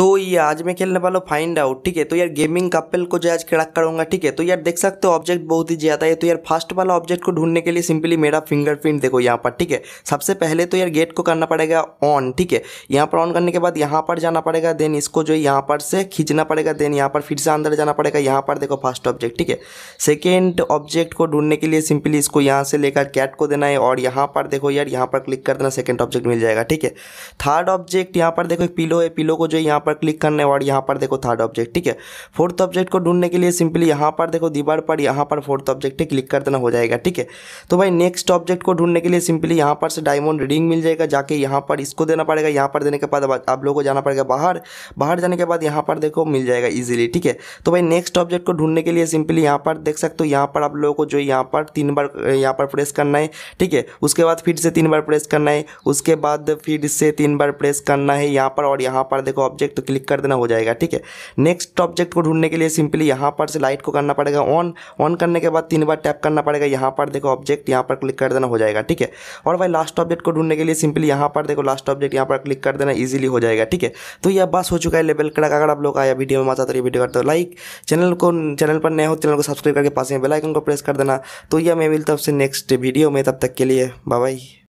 तो ये आज मैं खेलने वाला फाइंड आउट ठीक है तो यार गेमिंग कपल को जो आज क्रैक करूंगा ठीक है तो यार देख सकते हो ऑब्जेक्ट बहुत ही ज्यादा है तो यार फर्स्ट वाला ऑब्जेक्ट को ढूंढने के लिए सिंपली मेरा फिंगरप्रिंट देखो यहाँ पर ठीक है सबसे पहले तो यार गेट को करना पड़ेगा ऑन ठीक है यहाँ पर ऑन करने के बाद यहाँ पर जाना पड़ेगा देन इसको जो यहाँ पर से खींचना पड़ेगा देन यहाँ पर फिर से अंदर जाना पड़ेगा यहाँ पर देखो फर्स्ट ऑब्जेक्ट ठीक है सेकेंड ऑब्जेक्ट को ढूंढने के लिए सिंपली इसको यहाँ से लेकर कैट को देना है और यहाँ पर देखो यार यहाँ पर क्लिक कर देना सेकेंड ऑब्जेक्ट मिल जाएगा ठीक है थर्ड ऑब्जेक्ट यहाँ पर देखो एक पिलो है पिलो को जो यहाँ पर पर क्लिक करने और यहाँ पर देखो थर्ड ऑब्जेक्ट ठीक है फोर्थ ऑब्जेक्ट को ढूंढने के लिए सिंपली यहाँ पर देखो दीवार पर यहाँ पर फोर्थ ऑब्जेक्ट क्लिक कर देना हो जाएगा ठीक है तो भाई नेक्स्ट ऑब्जेक्ट को ढूंढने के लिए सिंपली यहाँ पर से डायमंड रिंग मिल जाएगा जाके यहाँ पर इसको देना पड़ेगा यहाँ पर देने के बाद आप लोगों को जाना पड़ेगा बाहर बाहर जाने के बाद यहाँ पर देखो मिल जाएगा ईजिली ठीक है तो भाई नेक्स्ट ऑब्जेक्ट को ढूंढने के लिए सिंपली यहाँ पर देख सकते हो यहाँ पर आप लोगों को जो यहाँ पर तीन बार यहाँ पर प्रेस करना है ठीक है उसके बाद फिर से तीन बार प्रेस करना है उसके बाद फिर से तीन बार प्रेस करना है यहाँ पर और यहाँ पर देखो ऑब्जेक्ट तो क्लिक कर देना हो जाएगा ठीक है नेक्स्ट ऑब्जेक्ट को ढूंढने के लिए सिंपली यहाँ पर से लाइट को करना पड़ेगा ऑन ऑन करने के बाद तीन बार टैप करना पड़ेगा यहाँ पर देखो ऑब्जेक्ट यहाँ पर क्लिक कर देना हो जाएगा ठीक है और भाई लास्ट ऑब्जेक्ट को ढूंढने के लिए सिंपली यहाँ पर देखो लास्ट ऑब्जेक्ट यहाँ पर क्लिक कर देना ईजिली हो जाएगा ठीक है तो यह बस हो चुका है लेवल कड़क अगर आप लोग आया वीडियो में मजा आता वीडियो करते हो लाइक चैनल को चैनल पर नए हो चैनल को सब्सक्राइब करके पास में बेलाइकन को प्रेस कर देना तो यह मैं मिलता हूँ आपसे नेक्स्ट वीडियो में तब तक के लिए बाय